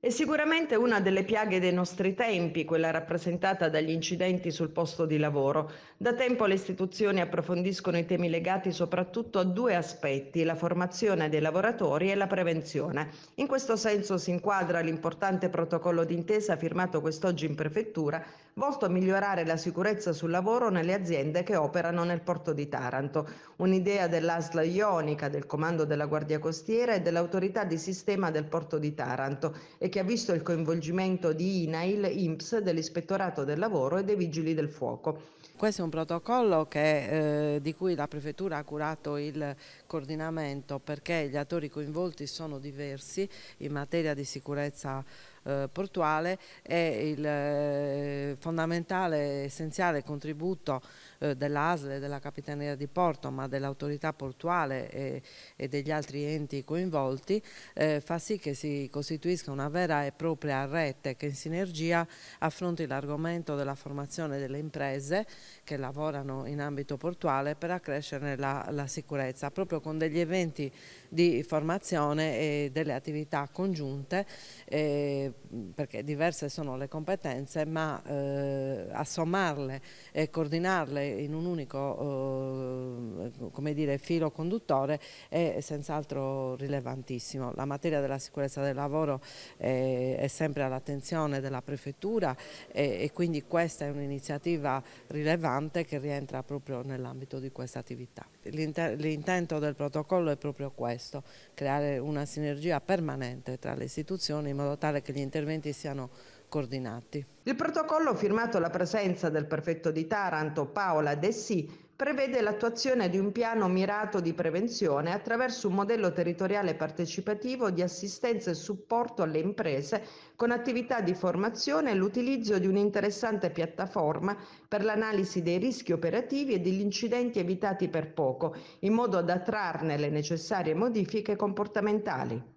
È sicuramente una delle piaghe dei nostri tempi, quella rappresentata dagli incidenti sul posto di lavoro. Da tempo le istituzioni approfondiscono i temi legati soprattutto a due aspetti, la formazione dei lavoratori e la prevenzione. In questo senso si inquadra l'importante protocollo d'intesa firmato quest'oggi in prefettura, volto a migliorare la sicurezza sul lavoro nelle aziende che operano nel porto di Taranto. Un'idea dell'ASLA Ionica, del Comando della Guardia Costiera e dell'Autorità di Sistema del Porto di Taranto che ha visto il coinvolgimento di INAIL, INPS, dell'Ispettorato del Lavoro e dei Vigili del Fuoco. Questo è un protocollo che, eh, di cui la Prefettura ha curato il coordinamento perché gli attori coinvolti sono diversi in materia di sicurezza eh, portuale e il eh, fondamentale, essenziale contributo dell'ASL, eh, della Capitaneria di Porto ma dell'autorità portuale e, e, degli altri enti coinvolti eh, fa sì che si costituisca una vera vera e propria rete che in sinergia affronti l'argomento della formazione delle imprese che lavorano in ambito portuale per accrescere la, la sicurezza, proprio con degli eventi di formazione e delle attività congiunte, eh, perché diverse sono le competenze, ma eh, assommarle e coordinarle in un unico eh, dire, filo conduttore è senz'altro rilevantissimo. La materia della sicurezza del lavoro è è sempre all'attenzione della Prefettura e quindi questa è un'iniziativa rilevante che rientra proprio nell'ambito di questa attività. L'intento del protocollo è proprio questo, creare una sinergia permanente tra le istituzioni in modo tale che gli interventi siano coordinati. Il protocollo firmato alla presenza del prefetto di Taranto Paola Dessì prevede l'attuazione di un piano mirato di prevenzione attraverso un modello territoriale partecipativo di assistenza e supporto alle imprese con attività di formazione e l'utilizzo di un'interessante piattaforma per l'analisi dei rischi operativi e degli incidenti evitati per poco, in modo da trarne le necessarie modifiche comportamentali.